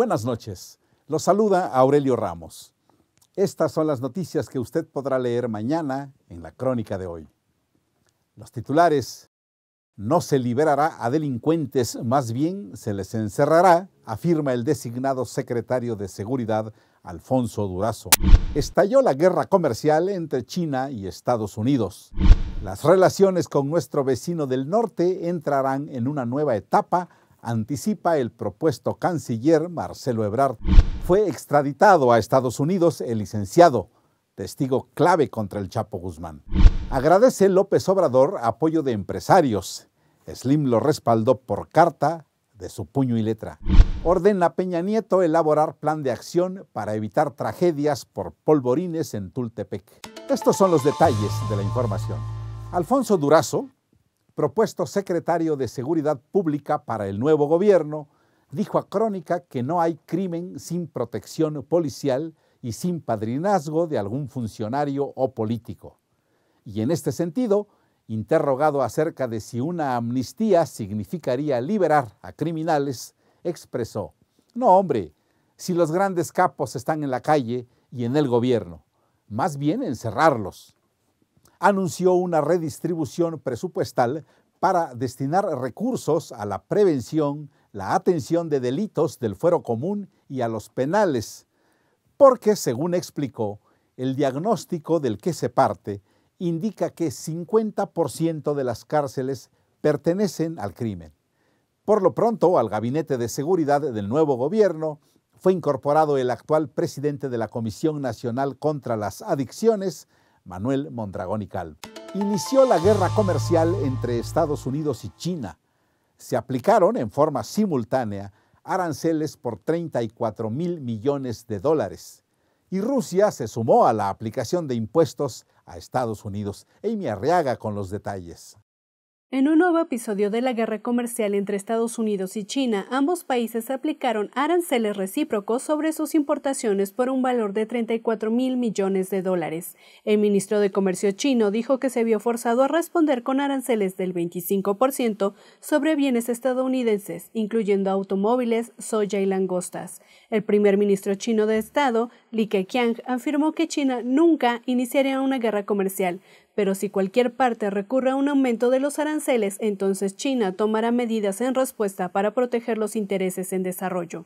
Buenas noches. Los saluda Aurelio Ramos. Estas son las noticias que usted podrá leer mañana en la crónica de hoy. Los titulares. No se liberará a delincuentes, más bien se les encerrará, afirma el designado secretario de Seguridad, Alfonso Durazo. Estalló la guerra comercial entre China y Estados Unidos. Las relaciones con nuestro vecino del norte entrarán en una nueva etapa anticipa el propuesto canciller Marcelo Ebrard. Fue extraditado a Estados Unidos el licenciado, testigo clave contra el Chapo Guzmán. Agradece López Obrador apoyo de empresarios. Slim lo respaldó por carta de su puño y letra. Ordena a Peña Nieto elaborar plan de acción para evitar tragedias por polvorines en Tultepec. Estos son los detalles de la información. Alfonso Durazo, propuesto secretario de Seguridad Pública para el nuevo gobierno, dijo a Crónica que no hay crimen sin protección policial y sin padrinazgo de algún funcionario o político. Y en este sentido, interrogado acerca de si una amnistía significaría liberar a criminales, expresó, no hombre, si los grandes capos están en la calle y en el gobierno, más bien encerrarlos anunció una redistribución presupuestal para destinar recursos a la prevención, la atención de delitos del fuero común y a los penales, porque, según explicó, el diagnóstico del que se parte indica que 50% de las cárceles pertenecen al crimen. Por lo pronto, al gabinete de seguridad del nuevo gobierno fue incorporado el actual presidente de la Comisión Nacional contra las Adicciones, Manuel Mondragón y Cal. Inició la guerra comercial entre Estados Unidos y China. Se aplicaron en forma simultánea aranceles por 34 mil millones de dólares. Y Rusia se sumó a la aplicación de impuestos a Estados Unidos. Amy Arriaga con los detalles. En un nuevo episodio de la guerra comercial entre Estados Unidos y China, ambos países aplicaron aranceles recíprocos sobre sus importaciones por un valor de 34 mil millones de dólares. El ministro de Comercio chino dijo que se vio forzado a responder con aranceles del 25% sobre bienes estadounidenses, incluyendo automóviles, soya y langostas. El primer ministro chino de Estado, Li Keqiang, afirmó que China nunca iniciaría una guerra comercial, pero si cualquier parte recurre a un aumento de los aranceles, entonces China tomará medidas en respuesta para proteger los intereses en desarrollo.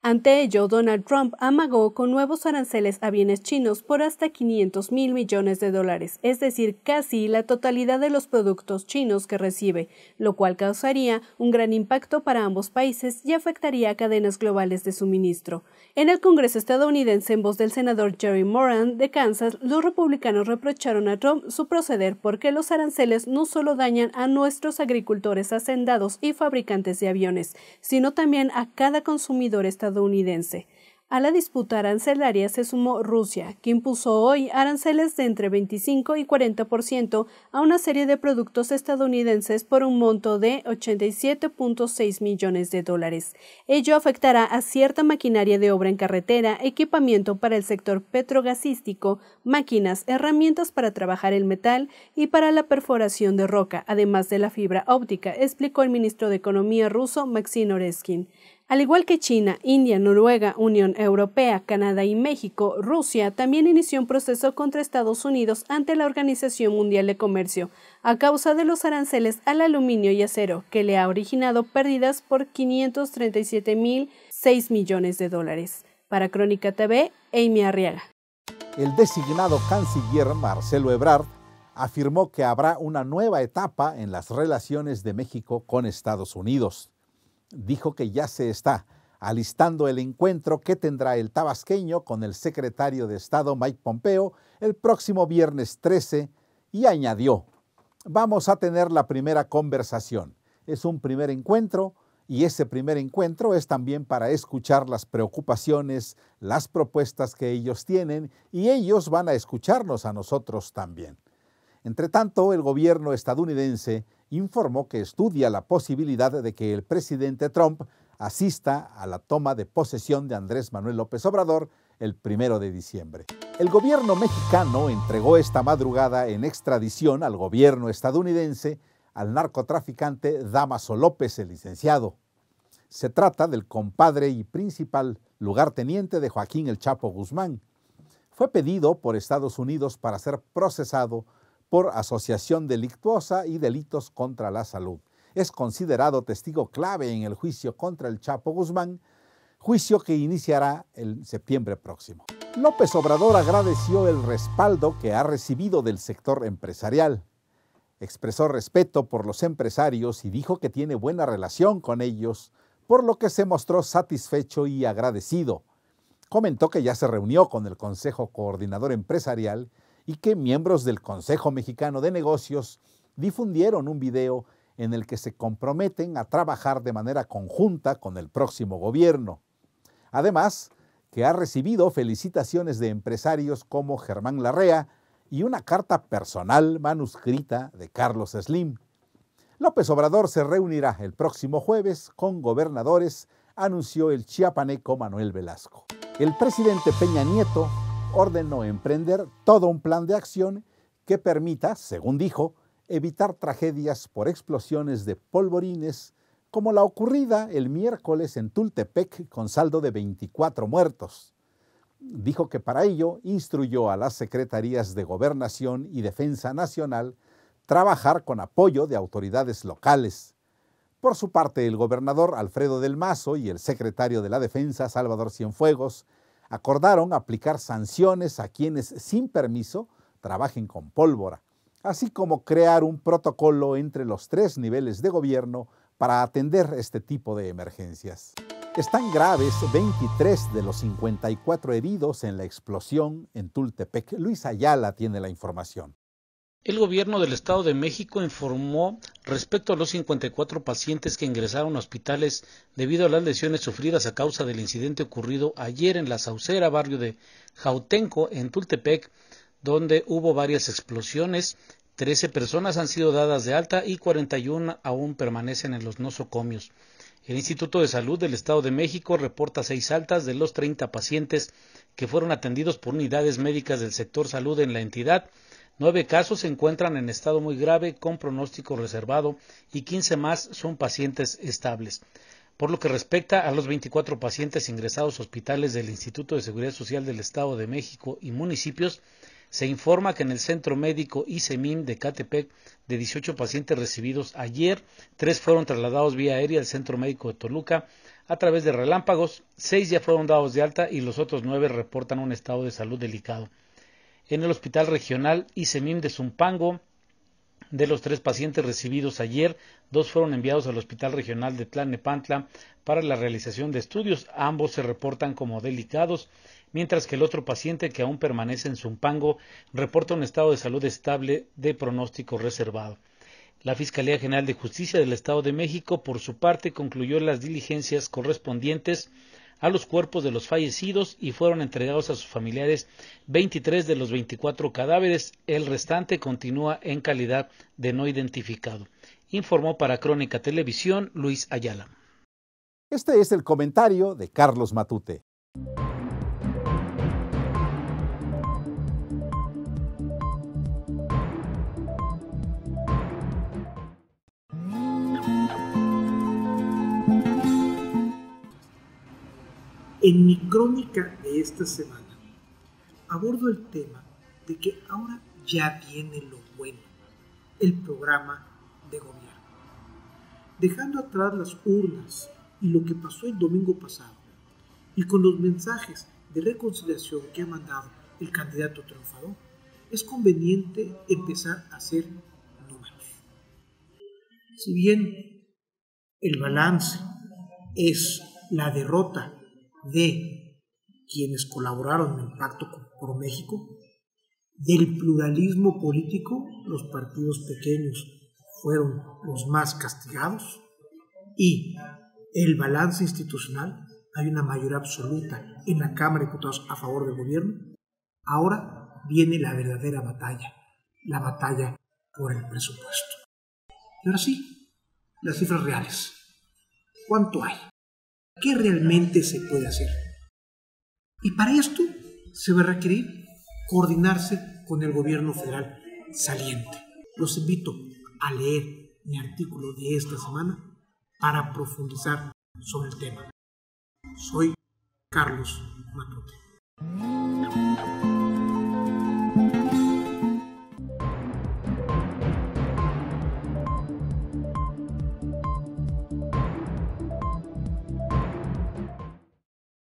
Ante ello, Donald Trump amagó con nuevos aranceles a bienes chinos por hasta 500 mil millones de dólares, es decir, casi la totalidad de los productos chinos que recibe, lo cual causaría un gran impacto para ambos países y afectaría a cadenas globales de suministro. En el Congreso estadounidense, en voz del senador Jerry Moran de Kansas, los republicanos reprocharon a Trump su proceder porque los aranceles no solo dañan a nuestros agricultores hacendados y fabricantes de aviones, sino también a cada consumidor estadounidense estadounidense. A la disputa arancelaria se sumó Rusia, que impuso hoy aranceles de entre 25 y 40% a una serie de productos estadounidenses por un monto de 87.6 millones de dólares. Ello afectará a cierta maquinaria de obra en carretera, equipamiento para el sector petrogasístico, máquinas, herramientas para trabajar el metal y para la perforación de roca, además de la fibra óptica, explicó el ministro de Economía ruso Maxim Oreskin. Al igual que China, India, Noruega, Unión Europea, Canadá y México, Rusia también inició un proceso contra Estados Unidos ante la Organización Mundial de Comercio a causa de los aranceles al aluminio y acero, que le ha originado pérdidas por 537.006 millones de dólares. Para Crónica TV, Amy Arriaga. El designado canciller Marcelo Ebrard afirmó que habrá una nueva etapa en las relaciones de México con Estados Unidos dijo que ya se está alistando el encuentro que tendrá el tabasqueño con el secretario de Estado Mike Pompeo el próximo viernes 13 y añadió, vamos a tener la primera conversación. Es un primer encuentro y ese primer encuentro es también para escuchar las preocupaciones, las propuestas que ellos tienen y ellos van a escucharnos a nosotros también. Entre tanto, el gobierno estadounidense informó que estudia la posibilidad de que el presidente Trump asista a la toma de posesión de Andrés Manuel López Obrador el primero de diciembre. El gobierno mexicano entregó esta madrugada en extradición al gobierno estadounidense al narcotraficante Damaso López, el licenciado. Se trata del compadre y principal lugarteniente de Joaquín El Chapo Guzmán. Fue pedido por Estados Unidos para ser procesado por asociación delictuosa y delitos contra la salud. Es considerado testigo clave en el juicio contra el Chapo Guzmán, juicio que iniciará el septiembre próximo. López Obrador agradeció el respaldo que ha recibido del sector empresarial. Expresó respeto por los empresarios y dijo que tiene buena relación con ellos, por lo que se mostró satisfecho y agradecido. Comentó que ya se reunió con el Consejo Coordinador Empresarial y que miembros del Consejo Mexicano de Negocios difundieron un video en el que se comprometen a trabajar de manera conjunta con el próximo gobierno. Además, que ha recibido felicitaciones de empresarios como Germán Larrea y una carta personal manuscrita de Carlos Slim. López Obrador se reunirá el próximo jueves con gobernadores, anunció el chiapaneco Manuel Velasco. El presidente Peña Nieto ordenó emprender todo un plan de acción que permita, según dijo, evitar tragedias por explosiones de polvorines como la ocurrida el miércoles en Tultepec con saldo de 24 muertos. Dijo que para ello instruyó a las secretarías de Gobernación y Defensa Nacional trabajar con apoyo de autoridades locales. Por su parte, el gobernador Alfredo del Mazo y el secretario de la Defensa Salvador Cienfuegos Acordaron aplicar sanciones a quienes sin permiso trabajen con pólvora, así como crear un protocolo entre los tres niveles de gobierno para atender este tipo de emergencias. Están graves 23 de los 54 heridos en la explosión en Tultepec. Luis Ayala tiene la información. El gobierno del Estado de México informó respecto a los 54 pacientes que ingresaron a hospitales debido a las lesiones sufridas a causa del incidente ocurrido ayer en la Saucera, barrio de Jautenco, en Tultepec, donde hubo varias explosiones. 13 personas han sido dadas de alta y 41 aún permanecen en los nosocomios. El Instituto de Salud del Estado de México reporta seis altas de los 30 pacientes que fueron atendidos por unidades médicas del sector salud en la entidad Nueve casos se encuentran en estado muy grave con pronóstico reservado y 15 más son pacientes estables. Por lo que respecta a los 24 pacientes ingresados a hospitales del Instituto de Seguridad Social del Estado de México y municipios, se informa que en el Centro Médico ICEMIN de Catepec, de 18 pacientes recibidos ayer, tres fueron trasladados vía aérea al Centro Médico de Toluca a través de relámpagos, seis ya fueron dados de alta y los otros nueve reportan un estado de salud delicado en el Hospital Regional ICEMIM de Zumpango. De los tres pacientes recibidos ayer, dos fueron enviados al Hospital Regional de Tlalnepantla para la realización de estudios. Ambos se reportan como delicados, mientras que el otro paciente, que aún permanece en Zumpango, reporta un estado de salud estable de pronóstico reservado. La Fiscalía General de Justicia del Estado de México, por su parte, concluyó las diligencias correspondientes a los cuerpos de los fallecidos y fueron entregados a sus familiares 23 de los 24 cadáveres. El restante continúa en calidad de no identificado. Informó para Crónica Televisión Luis Ayala. Este es el comentario de Carlos Matute. En mi crónica de esta semana abordo el tema de que ahora ya viene lo bueno, el programa de gobierno. Dejando atrás las urnas y lo que pasó el domingo pasado, y con los mensajes de reconciliación que ha mandado el candidato triunfador, es conveniente empezar a hacer números. Si bien el balance es la derrota de quienes colaboraron en el Pacto por México, del pluralismo político, los partidos pequeños fueron los más castigados y el balance institucional, hay una mayoría absoluta en la Cámara de Diputados a favor del gobierno. Ahora viene la verdadera batalla, la batalla por el presupuesto. Y ahora sí, las cifras reales. ¿Cuánto hay? qué realmente se puede hacer. Y para esto se va a requerir coordinarse con el gobierno federal saliente. Los invito a leer mi artículo de esta semana para profundizar sobre el tema. Soy Carlos Matute.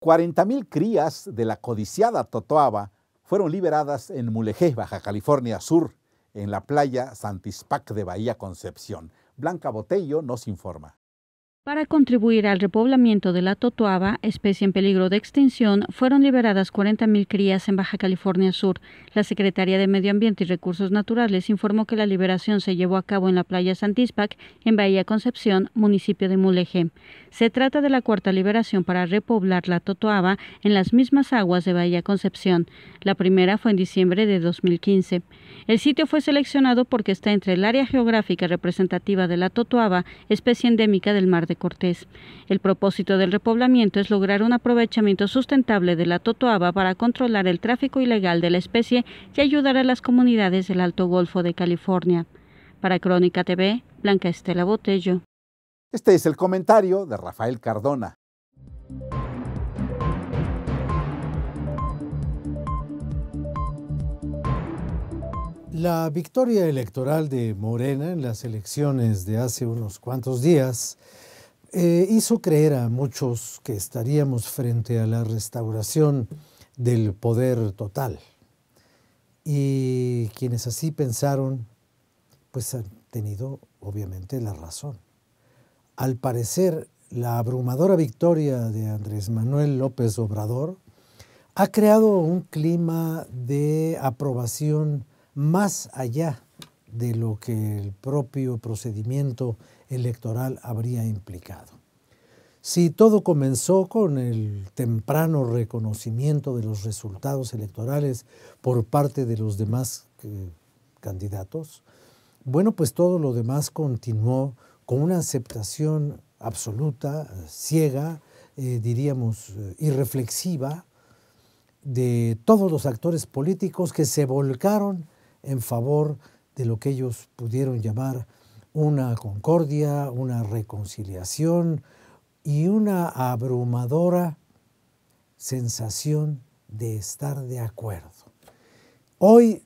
40.000 crías de la codiciada Totoaba fueron liberadas en Mulegé, Baja California Sur, en la playa Santispac de Bahía Concepción. Blanca Botello nos informa. Para contribuir al repoblamiento de la totoaba, especie en peligro de extinción, fueron liberadas 40.000 crías en Baja California Sur. La Secretaría de Medio Ambiente y Recursos Naturales informó que la liberación se llevó a cabo en la playa Santispac, en Bahía Concepción, municipio de Mulegé. Se trata de la cuarta liberación para repoblar la totoaba en las mismas aguas de Bahía Concepción. La primera fue en diciembre de 2015. El sitio fue seleccionado porque está entre el área geográfica representativa de la totoaba, especie endémica del mar de Cortés. El propósito del repoblamiento es lograr un aprovechamiento sustentable de la totoaba para controlar el tráfico ilegal de la especie y ayudar a las comunidades del Alto Golfo de California. Para Crónica TV, Blanca Estela Botello. Este es el comentario de Rafael Cardona. La victoria electoral de Morena en las elecciones de hace unos cuantos días eh, hizo creer a muchos que estaríamos frente a la restauración del poder total. Y quienes así pensaron, pues han tenido obviamente la razón. Al parecer, la abrumadora victoria de Andrés Manuel López Obrador ha creado un clima de aprobación más allá de lo que el propio procedimiento electoral habría implicado. Si todo comenzó con el temprano reconocimiento de los resultados electorales por parte de los demás eh, candidatos, bueno, pues todo lo demás continuó con una aceptación absoluta, ciega, eh, diríamos, eh, irreflexiva de todos los actores políticos que se volcaron en favor de lo que ellos pudieron llamar una concordia, una reconciliación y una abrumadora sensación de estar de acuerdo. Hoy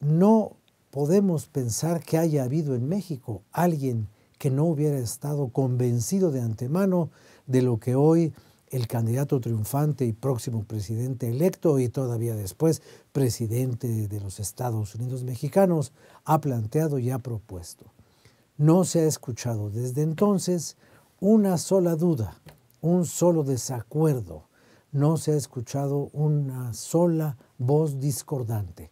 no podemos pensar que haya habido en México alguien que no hubiera estado convencido de antemano de lo que hoy el candidato triunfante y próximo presidente electo y todavía después presidente de los Estados Unidos mexicanos, ha planteado y ha propuesto. No se ha escuchado desde entonces una sola duda, un solo desacuerdo, no se ha escuchado una sola voz discordante.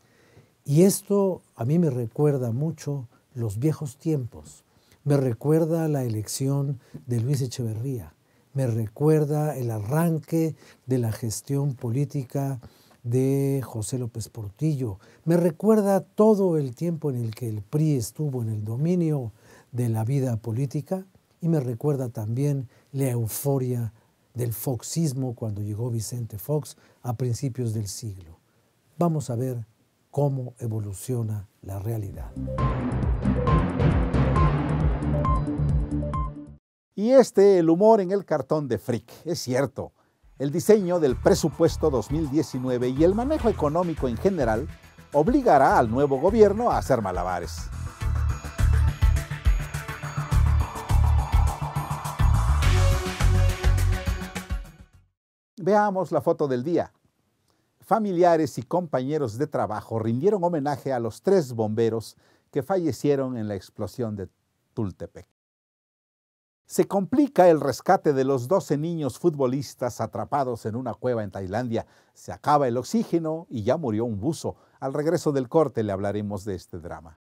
Y esto a mí me recuerda mucho los viejos tiempos, me recuerda la elección de Luis Echeverría, me recuerda el arranque de la gestión política de José López Portillo. Me recuerda todo el tiempo en el que el PRI estuvo en el dominio de la vida política y me recuerda también la euforia del foxismo cuando llegó Vicente Fox a principios del siglo. Vamos a ver cómo evoluciona la realidad. Y este, el humor en el cartón de Frick, es cierto. El diseño del presupuesto 2019 y el manejo económico en general obligará al nuevo gobierno a hacer malabares. Veamos la foto del día. Familiares y compañeros de trabajo rindieron homenaje a los tres bomberos que fallecieron en la explosión de Tultepec. Se complica el rescate de los 12 niños futbolistas atrapados en una cueva en Tailandia. Se acaba el oxígeno y ya murió un buzo. Al regreso del corte le hablaremos de este drama.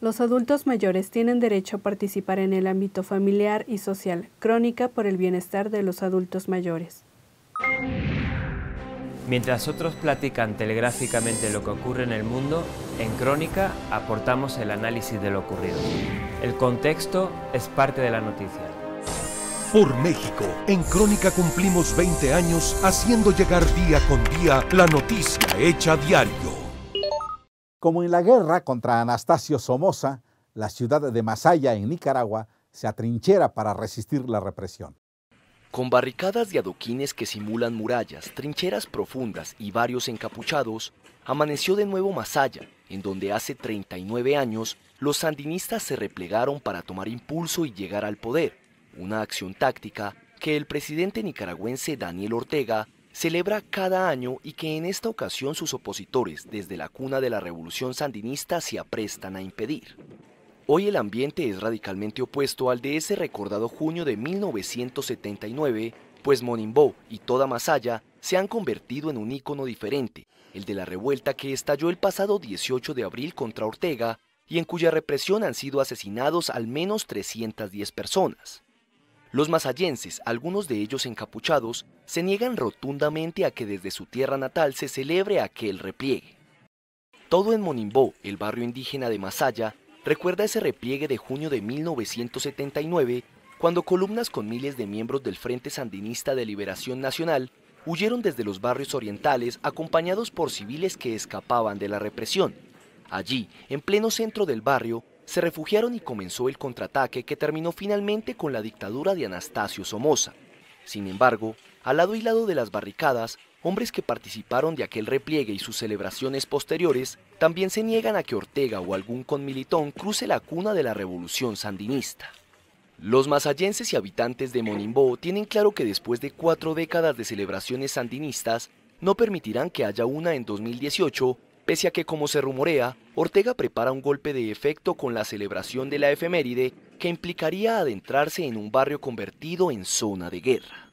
Los adultos mayores tienen derecho a participar en el ámbito familiar y social, crónica por el bienestar de los adultos mayores. Mientras otros platican telegráficamente lo que ocurre en el mundo, en Crónica aportamos el análisis de lo ocurrido. El contexto es parte de la noticia por México. En Crónica cumplimos 20 años haciendo llegar día con día la noticia hecha diario. Como en la guerra contra Anastasio Somoza, la ciudad de Masaya en Nicaragua se atrinchera para resistir la represión. Con barricadas de adoquines que simulan murallas, trincheras profundas y varios encapuchados, amaneció de nuevo Masaya, en donde hace 39 años los sandinistas se replegaron para tomar impulso y llegar al poder, una acción táctica que el presidente nicaragüense Daniel Ortega celebra cada año y que en esta ocasión sus opositores desde la cuna de la revolución sandinista se aprestan a impedir. Hoy el ambiente es radicalmente opuesto al de ese recordado junio de 1979, pues Monimbó y toda Masaya se han convertido en un ícono diferente, el de la revuelta que estalló el pasado 18 de abril contra Ortega y en cuya represión han sido asesinados al menos 310 personas. Los masayenses, algunos de ellos encapuchados, se niegan rotundamente a que desde su tierra natal se celebre aquel repliegue. Todo en Monimbó, el barrio indígena de Masaya, recuerda ese repliegue de junio de 1979, cuando columnas con miles de miembros del Frente Sandinista de Liberación Nacional huyeron desde los barrios orientales acompañados por civiles que escapaban de la represión. Allí, en pleno centro del barrio, se refugiaron y comenzó el contraataque que terminó finalmente con la dictadura de Anastasio Somoza. Sin embargo, al lado y lado de las barricadas, hombres que participaron de aquel repliegue y sus celebraciones posteriores también se niegan a que Ortega o algún conmilitón cruce la cuna de la revolución sandinista. Los masayenses y habitantes de Monimbó tienen claro que después de cuatro décadas de celebraciones sandinistas, no permitirán que haya una en 2018 Pese a que, como se rumorea, Ortega prepara un golpe de efecto con la celebración de la efeméride que implicaría adentrarse en un barrio convertido en zona de guerra.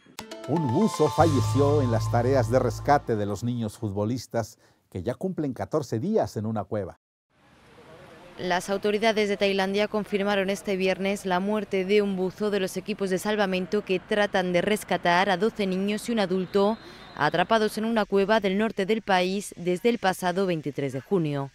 Un buzo falleció en las tareas de rescate de los niños futbolistas que ya cumplen 14 días en una cueva. Las autoridades de Tailandia confirmaron este viernes la muerte de un buzo de los equipos de salvamento que tratan de rescatar a 12 niños y un adulto atrapados en una cueva del norte del país desde el pasado 23 de junio.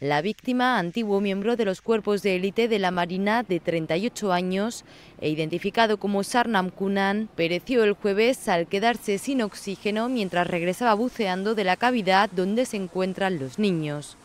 La víctima, antiguo miembro de los cuerpos de élite de la Marina de 38 años e identificado como Sarnam Kunan, pereció el jueves al quedarse sin oxígeno mientras regresaba buceando de la cavidad donde se encuentran los niños.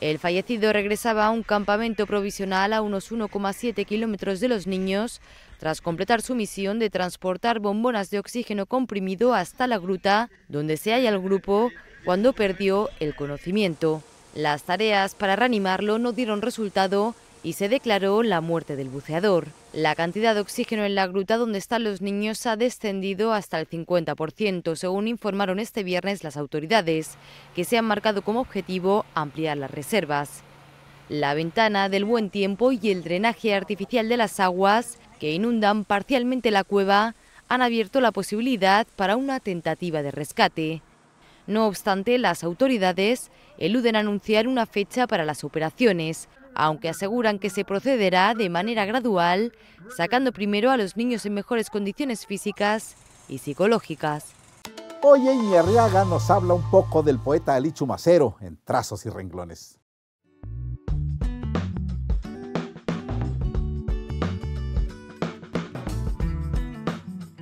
El fallecido regresaba a un campamento provisional a unos 1,7 kilómetros de los niños tras completar su misión de transportar bombonas de oxígeno comprimido hasta la gruta donde se halla el grupo cuando perdió el conocimiento. Las tareas para reanimarlo no dieron resultado y se declaró la muerte del buceador. La cantidad de oxígeno en la gruta donde están los niños ha descendido hasta el 50%, según informaron este viernes las autoridades, que se han marcado como objetivo ampliar las reservas. La ventana del buen tiempo y el drenaje artificial de las aguas, que inundan parcialmente la cueva, han abierto la posibilidad para una tentativa de rescate. No obstante, las autoridades eluden anunciar una fecha para las operaciones, aunque aseguran que se procederá de manera gradual, sacando primero a los niños en mejores condiciones físicas y psicológicas. Hoy Eñi Arriaga nos habla un poco del poeta Ali Macero en Trazos y Renglones.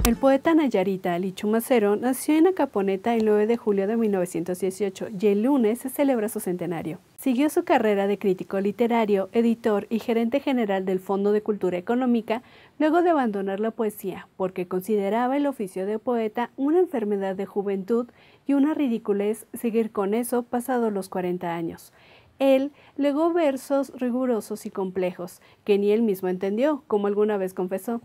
El poeta Nayarita Ali Chumacero nació en Acaponeta el 9 de julio de 1918 y el lunes se celebra su centenario. Siguió su carrera de crítico literario, editor y gerente general del Fondo de Cultura Económica luego de abandonar la poesía, porque consideraba el oficio de poeta una enfermedad de juventud y una ridiculez seguir con eso pasado los 40 años. Él legó versos rigurosos y complejos, que ni él mismo entendió, como alguna vez confesó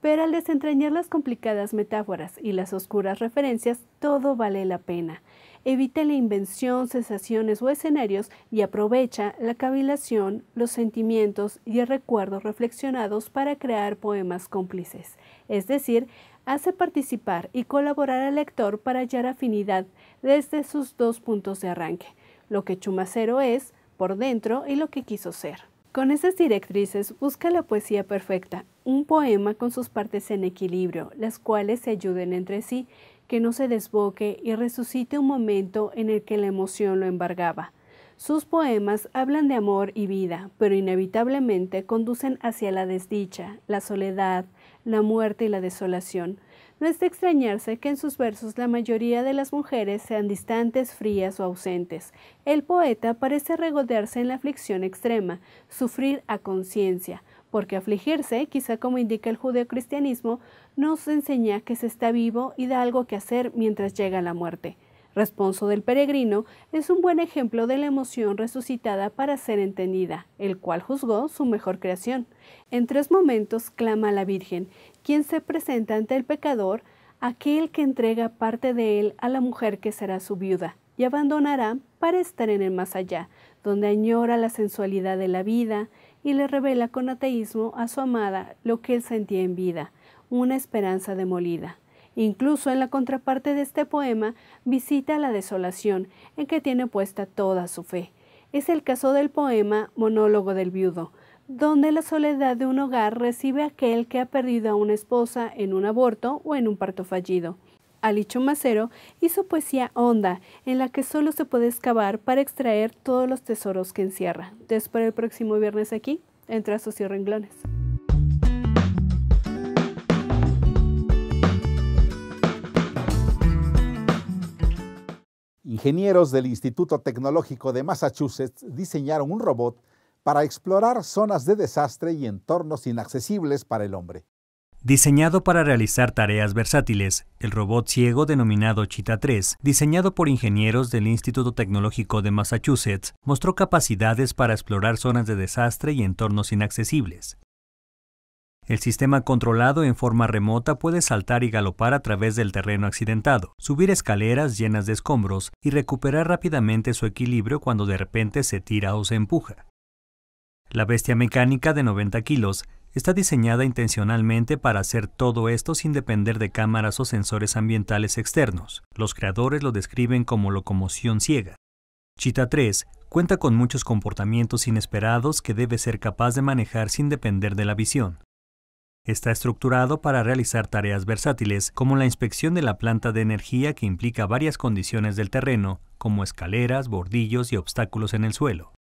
pero al desentrañar las complicadas metáforas y las oscuras referencias, todo vale la pena. Evita la invención, sensaciones o escenarios y aprovecha la cavilación, los sentimientos y el recuerdo reflexionados para crear poemas cómplices. Es decir, hace participar y colaborar al lector para hallar afinidad desde sus dos puntos de arranque, lo que Chumacero es por dentro y lo que quiso ser. Con esas directrices busca la poesía perfecta, un poema con sus partes en equilibrio, las cuales se ayuden entre sí, que no se desboque y resucite un momento en el que la emoción lo embargaba. Sus poemas hablan de amor y vida, pero inevitablemente conducen hacia la desdicha, la soledad, la muerte y la desolación. No es de extrañarse que en sus versos la mayoría de las mujeres sean distantes, frías o ausentes. El poeta parece regodearse en la aflicción extrema, sufrir a conciencia, porque afligirse, quizá como indica el judeocristianismo, nos enseña que se está vivo y da algo que hacer mientras llega la muerte. Responso del peregrino es un buen ejemplo de la emoción resucitada para ser entendida, el cual juzgó su mejor creación. En tres momentos clama a la Virgen, quien se presenta ante el pecador, aquel que entrega parte de él a la mujer que será su viuda y abandonará para estar en el más allá, donde añora la sensualidad de la vida y le revela con ateísmo a su amada lo que él sentía en vida, una esperanza demolida. Incluso en la contraparte de este poema visita la desolación en que tiene puesta toda su fe. Es el caso del poema Monólogo del Viudo, donde la soledad de un hogar recibe aquel que ha perdido a una esposa en un aborto o en un parto fallido. Alicho Macero hizo poesía honda, en la que solo se puede excavar para extraer todos los tesoros que encierra. Te espero el próximo viernes aquí, entre sus y renglones. Ingenieros del Instituto Tecnológico de Massachusetts diseñaron un robot para explorar zonas de desastre y entornos inaccesibles para el hombre. Diseñado para realizar tareas versátiles, el robot ciego denominado Cheetah 3, diseñado por ingenieros del Instituto Tecnológico de Massachusetts, mostró capacidades para explorar zonas de desastre y entornos inaccesibles. El sistema controlado en forma remota puede saltar y galopar a través del terreno accidentado, subir escaleras llenas de escombros y recuperar rápidamente su equilibrio cuando de repente se tira o se empuja. La bestia mecánica de 90 kilos está diseñada intencionalmente para hacer todo esto sin depender de cámaras o sensores ambientales externos. Los creadores lo describen como locomoción ciega. Chita 3 cuenta con muchos comportamientos inesperados que debe ser capaz de manejar sin depender de la visión. Está estructurado para realizar tareas versátiles como la inspección de la planta de energía que implica varias condiciones del terreno, como escaleras, bordillos y obstáculos en el suelo.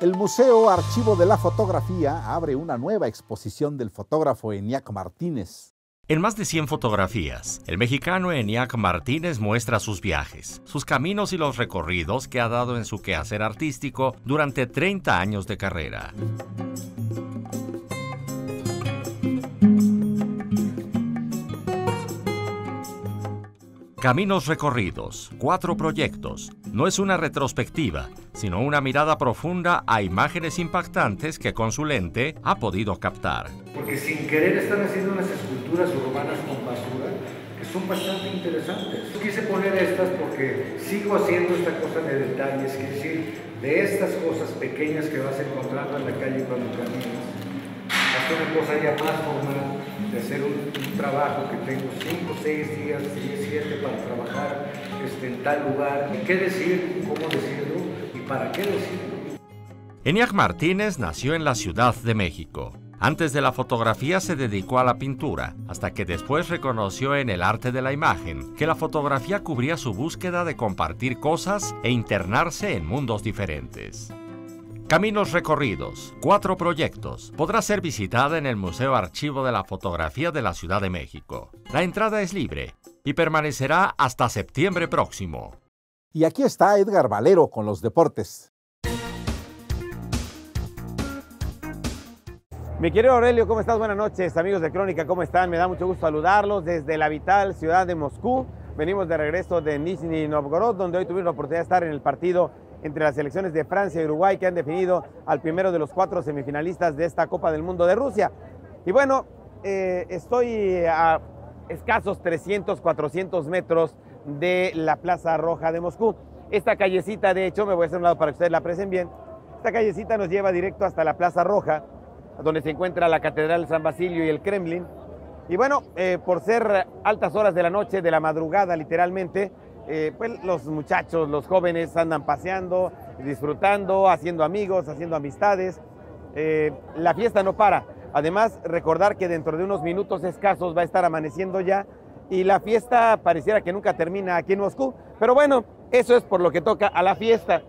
El Museo Archivo de la Fotografía abre una nueva exposición del fotógrafo Eniac Martínez. En más de 100 fotografías, el mexicano Eniac Martínez muestra sus viajes, sus caminos y los recorridos que ha dado en su quehacer artístico durante 30 años de carrera. Caminos recorridos, cuatro proyectos. No es una retrospectiva, sino una mirada profunda a imágenes impactantes que con su lente ha podido captar. Porque sin querer están haciendo unas esculturas urbanas con basura que son bastante interesantes. Quise poner estas porque sigo haciendo esta cosa de detalles, es decir, de estas cosas pequeñas que vas encontrando en la calle cuando caminas, hasta una cosa ya más formal de hacer un, trabajo que tengo 5, 6 días, 10, 7 para trabajar este, en tal lugar, qué decir, cómo decirlo y para qué decirlo. Eniac Martínez nació en la Ciudad de México. Antes de la fotografía se dedicó a la pintura, hasta que después reconoció en el arte de la imagen que la fotografía cubría su búsqueda de compartir cosas e internarse en mundos diferentes. Caminos recorridos, cuatro proyectos. Podrá ser visitada en el Museo Archivo de la Fotografía de la Ciudad de México. La entrada es libre y permanecerá hasta septiembre próximo. Y aquí está Edgar Valero con los deportes. Mi querido Aurelio, ¿cómo estás? Buenas noches, amigos de Crónica, ¿cómo están? Me da mucho gusto saludarlos desde la vital ciudad de Moscú. Venimos de regreso de Nizhny Novgorod, donde hoy tuvimos la oportunidad de estar en el partido entre las selecciones de Francia y Uruguay que han definido al primero de los cuatro semifinalistas de esta Copa del Mundo de Rusia. Y bueno, eh, estoy a escasos 300, 400 metros de la Plaza Roja de Moscú. Esta callecita, de hecho, me voy a hacer un lado para que ustedes la aprecien bien. Esta callecita nos lleva directo hasta la Plaza Roja, donde se encuentra la Catedral San Basilio y el Kremlin. Y bueno, eh, por ser altas horas de la noche, de la madrugada literalmente, eh, pues los muchachos, los jóvenes andan paseando, disfrutando, haciendo amigos, haciendo amistades. Eh, la fiesta no para. Además, recordar que dentro de unos minutos escasos va a estar amaneciendo ya y la fiesta pareciera que nunca termina aquí en Moscú. Pero bueno, eso es por lo que toca a la fiesta.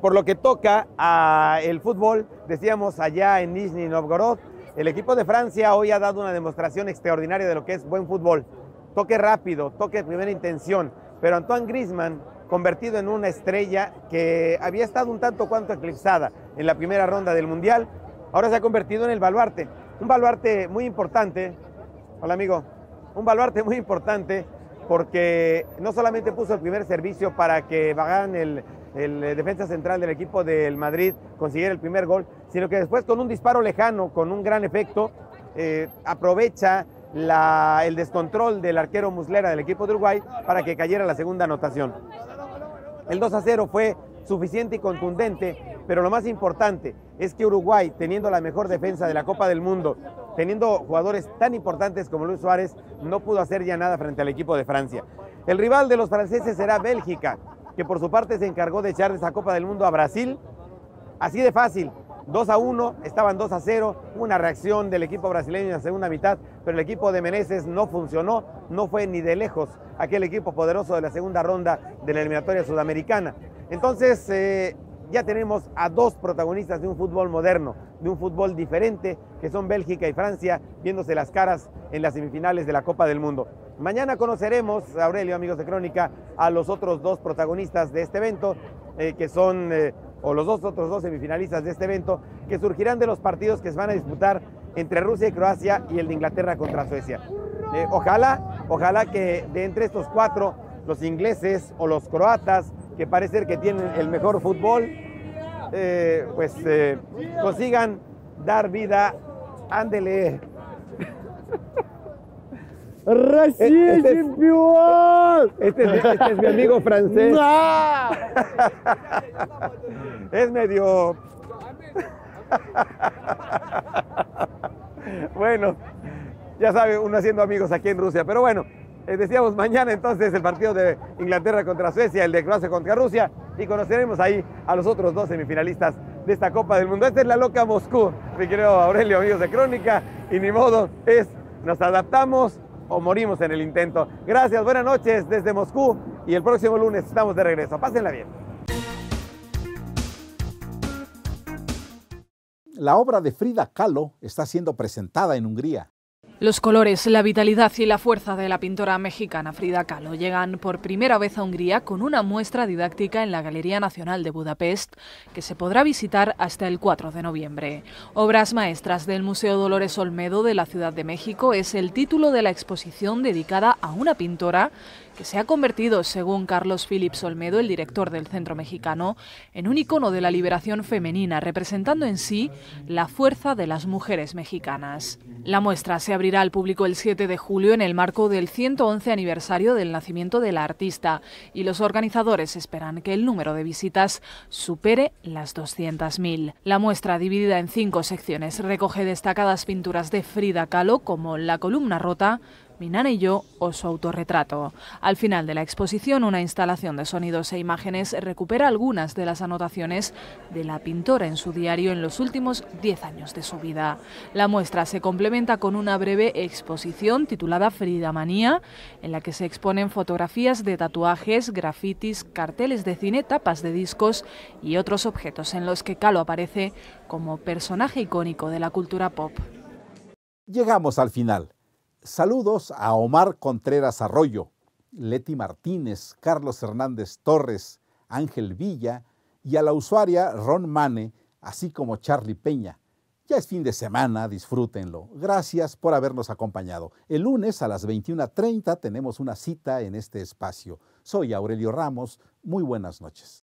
Por lo que toca a el fútbol, decíamos allá en Nizhny Novgorod, el equipo de Francia hoy ha dado una demostración extraordinaria de lo que es buen fútbol. Toque rápido, toque de primera intención, pero Antoine Grisman, convertido en una estrella que había estado un tanto cuanto eclipsada en la primera ronda del Mundial, ahora se ha convertido en el baluarte. Un baluarte muy importante, hola amigo, un baluarte muy importante porque no solamente puso el primer servicio para que vagan el, defensa central del equipo del Madrid, consiguiera el primer gol, sino que después con un disparo lejano, con un gran efecto, eh, aprovecha la, el descontrol del arquero Muslera del equipo de Uruguay para que cayera la segunda anotación. El 2 a 0 fue suficiente y contundente, pero lo más importante es que Uruguay, teniendo la mejor defensa de la Copa del Mundo, teniendo jugadores tan importantes como Luis Suárez, no pudo hacer ya nada frente al equipo de Francia. El rival de los franceses será Bélgica, que por su parte se encargó de echar esa Copa del Mundo a Brasil. Así de fácil, 2 a 1, estaban 2 a 0, una reacción del equipo brasileño en la segunda mitad, pero el equipo de Meneses no funcionó, no fue ni de lejos aquel equipo poderoso de la segunda ronda de la eliminatoria sudamericana. Entonces, eh, ya tenemos a dos protagonistas de un fútbol moderno, de un fútbol diferente, que son Bélgica y Francia, viéndose las caras en las semifinales de la Copa del Mundo. Mañana conoceremos, Aurelio, amigos de Crónica, a los otros dos protagonistas de este evento, eh, que son eh, o los dos otros dos semifinalistas de este evento, que surgirán de los partidos que se van a disputar entre Rusia y Croacia y el de Inglaterra contra Suecia. Eh, ojalá, ojalá que de entre estos cuatro, los ingleses o los croatas, que parece que tienen el mejor fútbol, eh, pues eh, consigan dar vida, ándele ¡Recién e-, este campeón! Este, este, es, mi amigo francés. es medio... bueno, ya sabe, uno haciendo amigos aquí en Rusia. Pero bueno, eh, decíamos mañana entonces el partido de Inglaterra contra Suecia, el de Croacia contra Rusia, y conoceremos ahí a los otros dos semifinalistas de esta Copa del Mundo. Esta es la loca Moscú, mi querido Aurelio, amigos de Crónica, y ni modo, es, nos adaptamos, o morimos en el intento. Gracias, buenas noches desde Moscú y el próximo lunes estamos de regreso. Pásenla bien. La obra de Frida Kahlo está siendo presentada en Hungría. Los colores, la vitalidad y la fuerza de la pintora mexicana Frida Kahlo llegan por primera vez a Hungría con una muestra didáctica en la Galería Nacional de Budapest que se podrá visitar hasta el 4 de noviembre. Obras maestras del Museo Dolores Olmedo de la Ciudad de México es el título de la exposición dedicada a una pintora que se ha convertido, según Carlos Phillips Olmedo, el director del Centro Mexicano, en un icono de la liberación femenina, representando en sí la fuerza de las mujeres mexicanas. La muestra se abrirá al público el 7 de julio en el marco del 111 aniversario del nacimiento de la artista y los organizadores esperan que el número de visitas supere las 200.000. La muestra, dividida en cinco secciones, recoge destacadas pinturas de Frida Kahlo como La columna rota, Minana y yo o su autorretrato. Al final de la exposición, una instalación de sonidos e imágenes recupera algunas de las anotaciones de la pintora en su diario en los últimos 10 años de su vida. La muestra se complementa con una breve exposición titulada Frida Manía, en la que se exponen fotografías de tatuajes, grafitis, carteles de cine, tapas de discos y otros objetos en los que Calo aparece como personaje icónico de la cultura pop. Llegamos al final. Saludos a Omar Contreras Arroyo, Leti Martínez, Carlos Hernández Torres, Ángel Villa y a la usuaria Ron Mane, así como Charlie Peña. Ya es fin de semana, disfrútenlo. Gracias por habernos acompañado. El lunes a las 21.30 tenemos una cita en este espacio. Soy Aurelio Ramos, muy buenas noches.